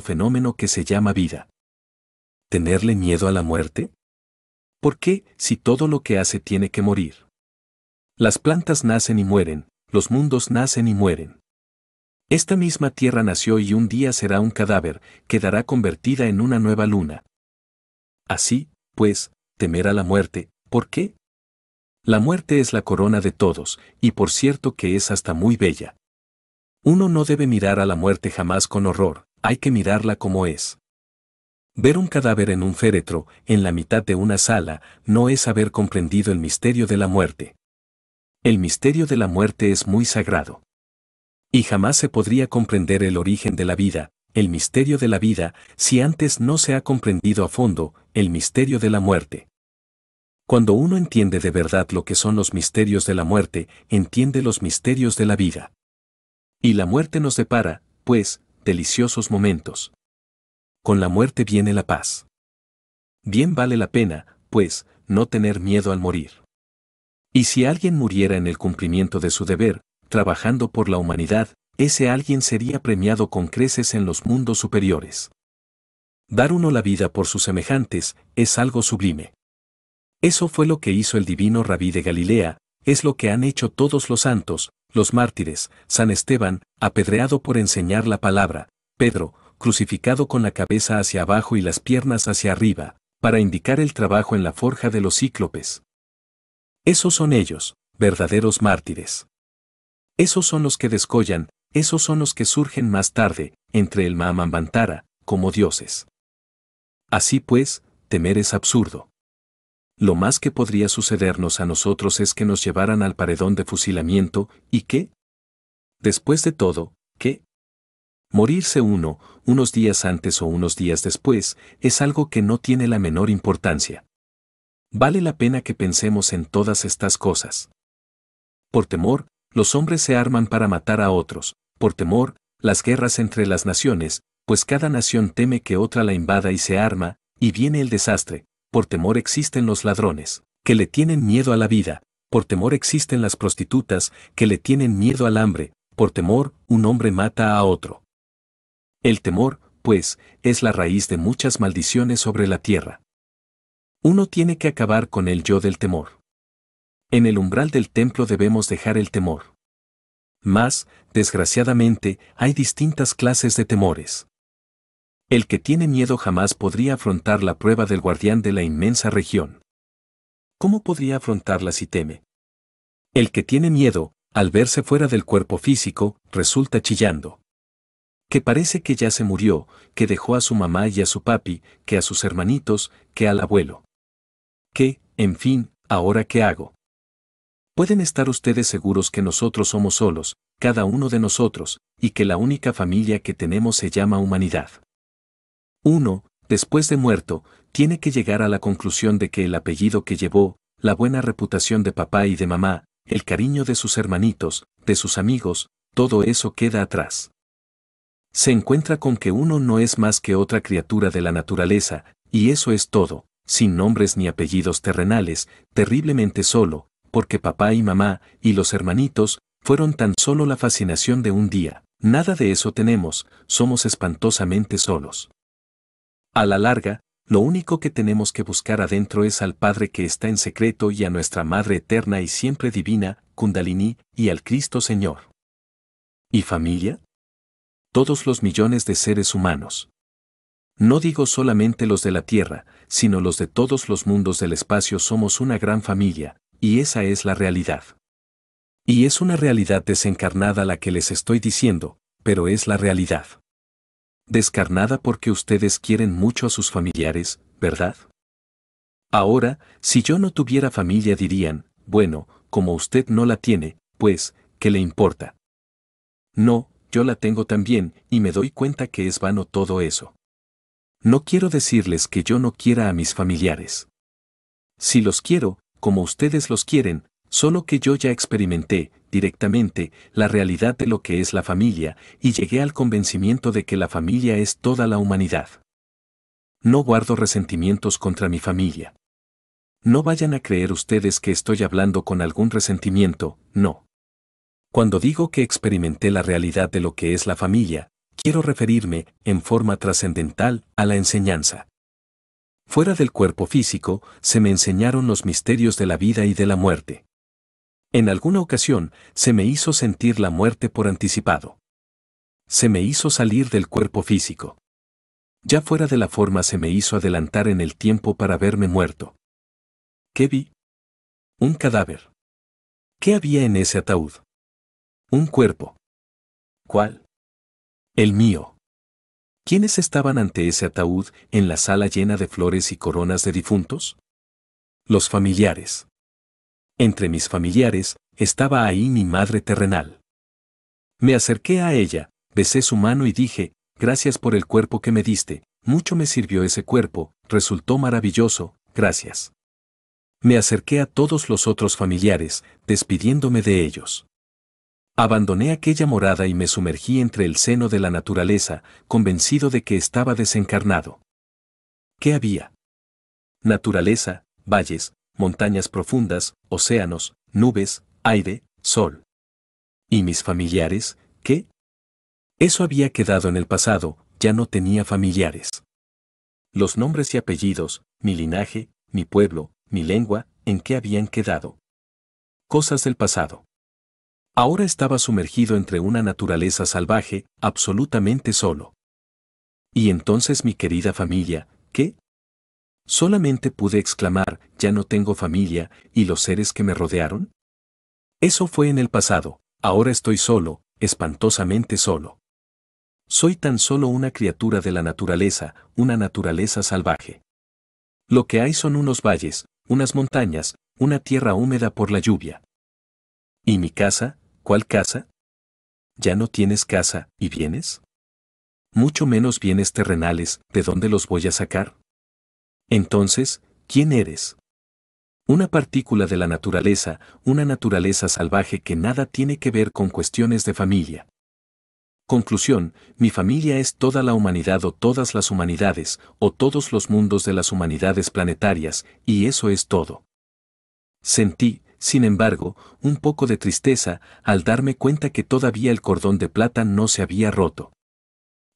fenómeno que se llama vida. ¿Tenerle miedo a la muerte? ¿Por qué, si todo lo que hace tiene que morir? Las plantas nacen y mueren, los mundos nacen y mueren. Esta misma tierra nació y un día será un cadáver, quedará convertida en una nueva luna. Así, pues, temer a la muerte, ¿por qué? La muerte es la corona de todos, y por cierto que es hasta muy bella. Uno no debe mirar a la muerte jamás con horror, hay que mirarla como es. Ver un cadáver en un féretro, en la mitad de una sala, no es haber comprendido el misterio de la muerte. El misterio de la muerte es muy sagrado. Y jamás se podría comprender el origen de la vida, el misterio de la vida, si antes no se ha comprendido a fondo el misterio de la muerte. Cuando uno entiende de verdad lo que son los misterios de la muerte, entiende los misterios de la vida. Y la muerte nos depara, pues, deliciosos momentos. Con la muerte viene la paz. Bien vale la pena, pues, no tener miedo al morir. Y si alguien muriera en el cumplimiento de su deber, trabajando por la humanidad, ese alguien sería premiado con creces en los mundos superiores. Dar uno la vida por sus semejantes es algo sublime. Eso fue lo que hizo el divino rabí de Galilea, es lo que han hecho todos los santos, los mártires, San Esteban, apedreado por enseñar la palabra, Pedro, crucificado con la cabeza hacia abajo y las piernas hacia arriba, para indicar el trabajo en la forja de los cíclopes. Esos son ellos, verdaderos mártires. Esos son los que descollan, esos son los que surgen más tarde, entre el Mahamambantara, como dioses. Así pues, temer es absurdo lo más que podría sucedernos a nosotros es que nos llevaran al paredón de fusilamiento, y qué? después de todo, ¿qué? morirse uno, unos días antes o unos días después, es algo que no tiene la menor importancia. Vale la pena que pensemos en todas estas cosas. Por temor, los hombres se arman para matar a otros, por temor, las guerras entre las naciones, pues cada nación teme que otra la invada y se arma, y viene el desastre, por temor existen los ladrones, que le tienen miedo a la vida, por temor existen las prostitutas, que le tienen miedo al hambre, por temor un hombre mata a otro. El temor, pues, es la raíz de muchas maldiciones sobre la tierra. Uno tiene que acabar con el yo del temor. En el umbral del templo debemos dejar el temor. Mas, desgraciadamente, hay distintas clases de temores. El que tiene miedo jamás podría afrontar la prueba del guardián de la inmensa región. ¿Cómo podría afrontarla si teme? El que tiene miedo, al verse fuera del cuerpo físico, resulta chillando. Que parece que ya se murió, que dejó a su mamá y a su papi, que a sus hermanitos, que al abuelo. Que, en fin, ahora qué hago. Pueden estar ustedes seguros que nosotros somos solos, cada uno de nosotros, y que la única familia que tenemos se llama humanidad. Uno, después de muerto, tiene que llegar a la conclusión de que el apellido que llevó, la buena reputación de papá y de mamá, el cariño de sus hermanitos, de sus amigos, todo eso queda atrás. Se encuentra con que uno no es más que otra criatura de la naturaleza, y eso es todo, sin nombres ni apellidos terrenales, terriblemente solo, porque papá y mamá, y los hermanitos, fueron tan solo la fascinación de un día. Nada de eso tenemos, somos espantosamente solos. A la larga, lo único que tenemos que buscar adentro es al Padre que está en secreto y a nuestra Madre eterna y siempre divina, Kundalini, y al Cristo Señor. ¿Y familia? Todos los millones de seres humanos. No digo solamente los de la Tierra, sino los de todos los mundos del espacio somos una gran familia, y esa es la realidad. Y es una realidad desencarnada la que les estoy diciendo, pero es la realidad descarnada porque ustedes quieren mucho a sus familiares, ¿verdad? Ahora, si yo no tuviera familia dirían, bueno, como usted no la tiene, pues, ¿qué le importa? No, yo la tengo también, y me doy cuenta que es vano todo eso. No quiero decirles que yo no quiera a mis familiares. Si los quiero, como ustedes los quieren, solo que yo ya experimenté, directamente, la realidad de lo que es la familia, y llegué al convencimiento de que la familia es toda la humanidad. No guardo resentimientos contra mi familia. No vayan a creer ustedes que estoy hablando con algún resentimiento, no. Cuando digo que experimenté la realidad de lo que es la familia, quiero referirme, en forma trascendental, a la enseñanza. Fuera del cuerpo físico, se me enseñaron los misterios de la vida y de la muerte. En alguna ocasión, se me hizo sentir la muerte por anticipado. Se me hizo salir del cuerpo físico. Ya fuera de la forma se me hizo adelantar en el tiempo para verme muerto. ¿Qué vi? Un cadáver. ¿Qué había en ese ataúd? Un cuerpo. ¿Cuál? El mío. ¿Quiénes estaban ante ese ataúd en la sala llena de flores y coronas de difuntos? Los familiares. Entre mis familiares, estaba ahí mi madre terrenal. Me acerqué a ella, besé su mano y dije, gracias por el cuerpo que me diste, mucho me sirvió ese cuerpo, resultó maravilloso, gracias. Me acerqué a todos los otros familiares, despidiéndome de ellos. Abandoné aquella morada y me sumergí entre el seno de la naturaleza, convencido de que estaba desencarnado. ¿Qué había? Naturaleza, valles, montañas profundas, océanos, nubes, aire, sol. ¿Y mis familiares, qué? Eso había quedado en el pasado, ya no tenía familiares. Los nombres y apellidos, mi linaje, mi pueblo, mi lengua, en qué habían quedado. Cosas del pasado. Ahora estaba sumergido entre una naturaleza salvaje, absolutamente solo. Y entonces mi querida familia, ¿qué? solamente pude exclamar, ya no tengo familia, y los seres que me rodearon. Eso fue en el pasado, ahora estoy solo, espantosamente solo. Soy tan solo una criatura de la naturaleza, una naturaleza salvaje. Lo que hay son unos valles, unas montañas, una tierra húmeda por la lluvia. ¿Y mi casa? ¿Cuál casa? ¿Ya no tienes casa y bienes? Mucho menos bienes terrenales, ¿de dónde los voy a sacar? Entonces, ¿quién eres? Una partícula de la naturaleza, una naturaleza salvaje que nada tiene que ver con cuestiones de familia. Conclusión, mi familia es toda la humanidad o todas las humanidades, o todos los mundos de las humanidades planetarias, y eso es todo. Sentí, sin embargo, un poco de tristeza al darme cuenta que todavía el cordón de plata no se había roto.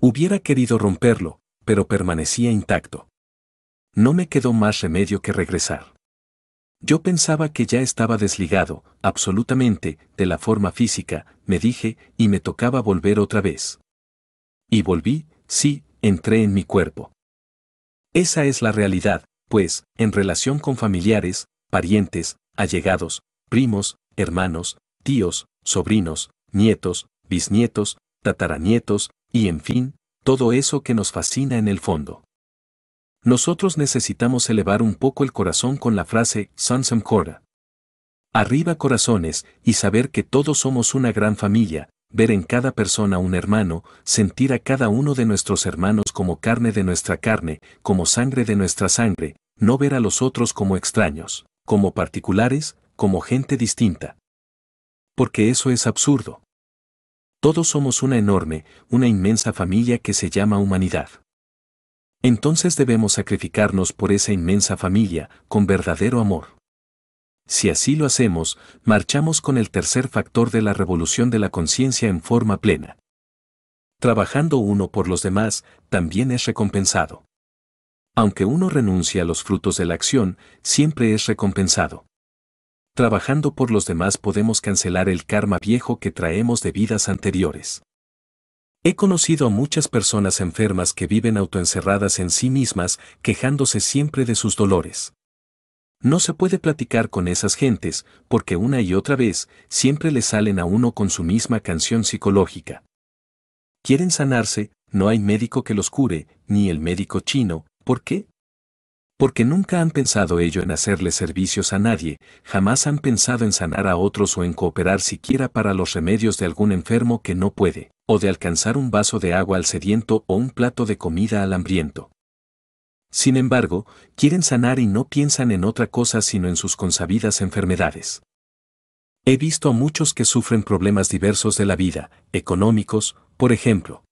Hubiera querido romperlo, pero permanecía intacto no me quedó más remedio que regresar. Yo pensaba que ya estaba desligado, absolutamente, de la forma física, me dije, y me tocaba volver otra vez. Y volví, sí, entré en mi cuerpo. Esa es la realidad, pues, en relación con familiares, parientes, allegados, primos, hermanos, tíos, sobrinos, nietos, bisnietos, tataranietos, y en fin, todo eso que nos fascina en el fondo nosotros necesitamos elevar un poco el corazón con la frase Sansam Cora. Arriba corazones y saber que todos somos una gran familia, ver en cada persona un hermano, sentir a cada uno de nuestros hermanos como carne de nuestra carne, como sangre de nuestra sangre, no ver a los otros como extraños, como particulares, como gente distinta. Porque eso es absurdo. Todos somos una enorme, una inmensa familia que se llama humanidad entonces debemos sacrificarnos por esa inmensa familia con verdadero amor. Si así lo hacemos, marchamos con el tercer factor de la revolución de la conciencia en forma plena. Trabajando uno por los demás, también es recompensado. Aunque uno renuncia a los frutos de la acción, siempre es recompensado. Trabajando por los demás podemos cancelar el karma viejo que traemos de vidas anteriores. He conocido a muchas personas enfermas que viven autoencerradas en sí mismas, quejándose siempre de sus dolores. No se puede platicar con esas gentes, porque una y otra vez siempre le salen a uno con su misma canción psicológica. Quieren sanarse, no hay médico que los cure, ni el médico chino, ¿por qué? porque nunca han pensado ello en hacerle servicios a nadie, jamás han pensado en sanar a otros o en cooperar siquiera para los remedios de algún enfermo que no puede, o de alcanzar un vaso de agua al sediento o un plato de comida al hambriento. Sin embargo, quieren sanar y no piensan en otra cosa sino en sus consabidas enfermedades. He visto a muchos que sufren problemas diversos de la vida, económicos, por ejemplo,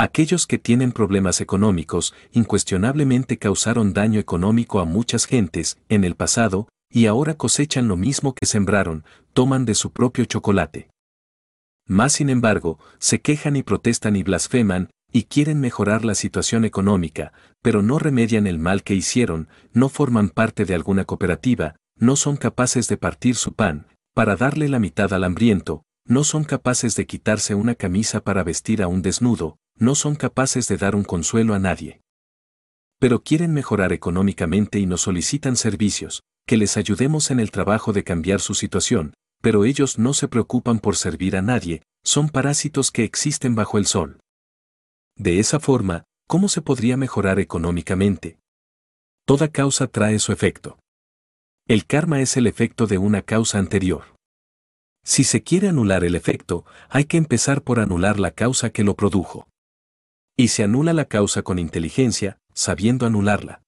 Aquellos que tienen problemas económicos incuestionablemente causaron daño económico a muchas gentes en el pasado y ahora cosechan lo mismo que sembraron, toman de su propio chocolate. Más sin embargo, se quejan y protestan y blasfeman, y quieren mejorar la situación económica, pero no remedian el mal que hicieron, no forman parte de alguna cooperativa, no son capaces de partir su pan, para darle la mitad al hambriento, no son capaces de quitarse una camisa para vestir a un desnudo, no son capaces de dar un consuelo a nadie. Pero quieren mejorar económicamente y nos solicitan servicios, que les ayudemos en el trabajo de cambiar su situación, pero ellos no se preocupan por servir a nadie, son parásitos que existen bajo el sol. De esa forma, ¿cómo se podría mejorar económicamente? Toda causa trae su efecto. El karma es el efecto de una causa anterior. Si se quiere anular el efecto, hay que empezar por anular la causa que lo produjo. Y se anula la causa con inteligencia, sabiendo anularla.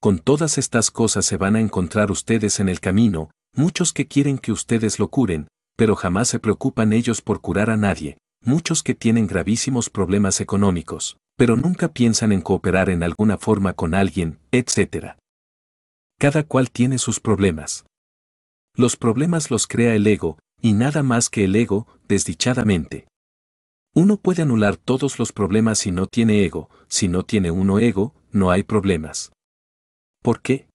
Con todas estas cosas se van a encontrar ustedes en el camino, muchos que quieren que ustedes lo curen, pero jamás se preocupan ellos por curar a nadie, muchos que tienen gravísimos problemas económicos, pero nunca piensan en cooperar en alguna forma con alguien, etc. Cada cual tiene sus problemas. Los problemas los crea el ego, y nada más que el ego, desdichadamente. Uno puede anular todos los problemas si no tiene ego, si no tiene uno ego, no hay problemas. ¿Por qué?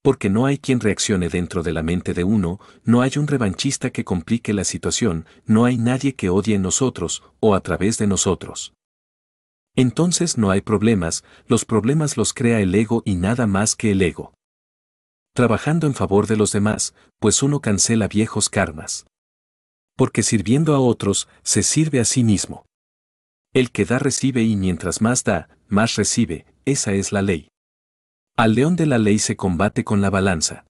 Porque no hay quien reaccione dentro de la mente de uno, no hay un revanchista que complique la situación, no hay nadie que odie en nosotros o a través de nosotros. Entonces no hay problemas, los problemas los crea el ego y nada más que el ego. Trabajando en favor de los demás, pues uno cancela viejos karmas porque sirviendo a otros, se sirve a sí mismo. El que da recibe y mientras más da, más recibe, esa es la ley. Al león de la ley se combate con la balanza.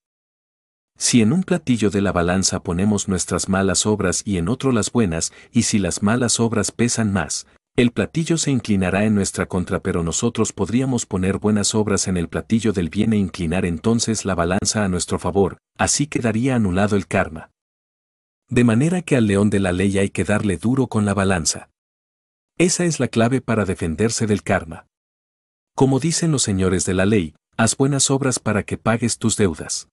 Si en un platillo de la balanza ponemos nuestras malas obras y en otro las buenas, y si las malas obras pesan más, el platillo se inclinará en nuestra contra, pero nosotros podríamos poner buenas obras en el platillo del bien e inclinar entonces la balanza a nuestro favor, así quedaría anulado el karma de manera que al león de la ley hay que darle duro con la balanza. Esa es la clave para defenderse del karma. Como dicen los señores de la ley, haz buenas obras para que pagues tus deudas.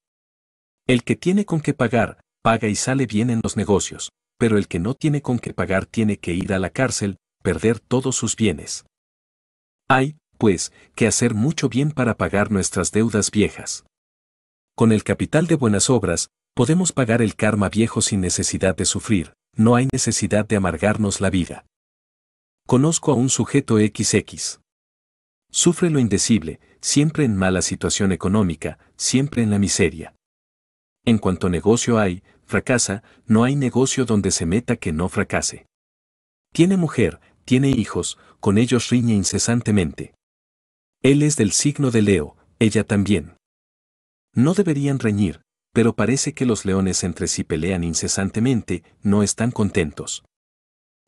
El que tiene con qué pagar, paga y sale bien en los negocios, pero el que no tiene con qué pagar tiene que ir a la cárcel, perder todos sus bienes. Hay, pues, que hacer mucho bien para pagar nuestras deudas viejas. Con el capital de buenas obras, Podemos pagar el karma viejo sin necesidad de sufrir, no hay necesidad de amargarnos la vida. Conozco a un sujeto XX. Sufre lo indecible, siempre en mala situación económica, siempre en la miseria. En cuanto negocio hay, fracasa, no hay negocio donde se meta que no fracase. Tiene mujer, tiene hijos, con ellos riñe incesantemente. Él es del signo de Leo, ella también. No deberían reñir, pero parece que los leones entre sí pelean incesantemente, no están contentos.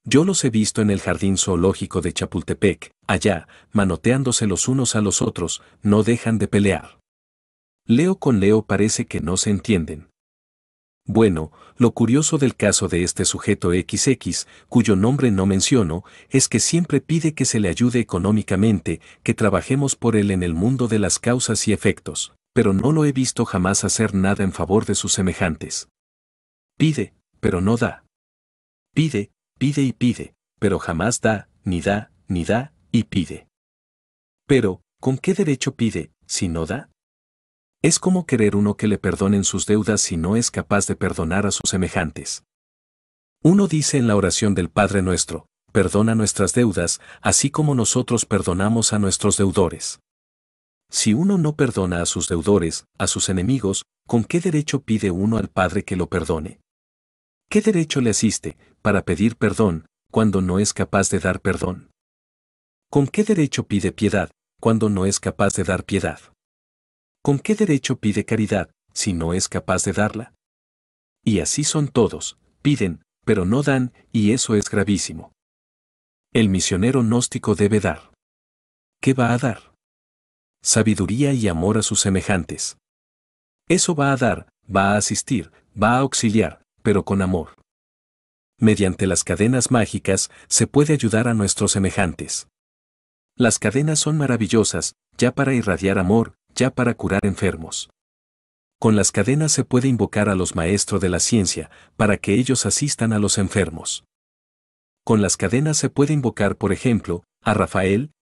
Yo los he visto en el jardín zoológico de Chapultepec, allá, manoteándose los unos a los otros, no dejan de pelear. Leo con Leo parece que no se entienden. Bueno, lo curioso del caso de este sujeto XX, cuyo nombre no menciono, es que siempre pide que se le ayude económicamente, que trabajemos por él en el mundo de las causas y efectos pero no lo he visto jamás hacer nada en favor de sus semejantes. Pide, pero no da. Pide, pide y pide, pero jamás da, ni da, ni da, y pide. Pero, ¿con qué derecho pide, si no da? Es como querer uno que le perdonen sus deudas si no es capaz de perdonar a sus semejantes. Uno dice en la oración del Padre nuestro, perdona nuestras deudas, así como nosotros perdonamos a nuestros deudores. Si uno no perdona a sus deudores, a sus enemigos, ¿con qué derecho pide uno al Padre que lo perdone? ¿Qué derecho le asiste para pedir perdón cuando no es capaz de dar perdón? ¿Con qué derecho pide piedad cuando no es capaz de dar piedad? ¿Con qué derecho pide caridad si no es capaz de darla? Y así son todos, piden, pero no dan, y eso es gravísimo. El misionero gnóstico debe dar. ¿Qué va a dar? sabiduría y amor a sus semejantes. Eso va a dar, va a asistir, va a auxiliar, pero con amor. Mediante las cadenas mágicas se puede ayudar a nuestros semejantes. Las cadenas son maravillosas, ya para irradiar amor, ya para curar enfermos. Con las cadenas se puede invocar a los maestros de la ciencia, para que ellos asistan a los enfermos. Con las cadenas se puede invocar, por ejemplo, a Rafael,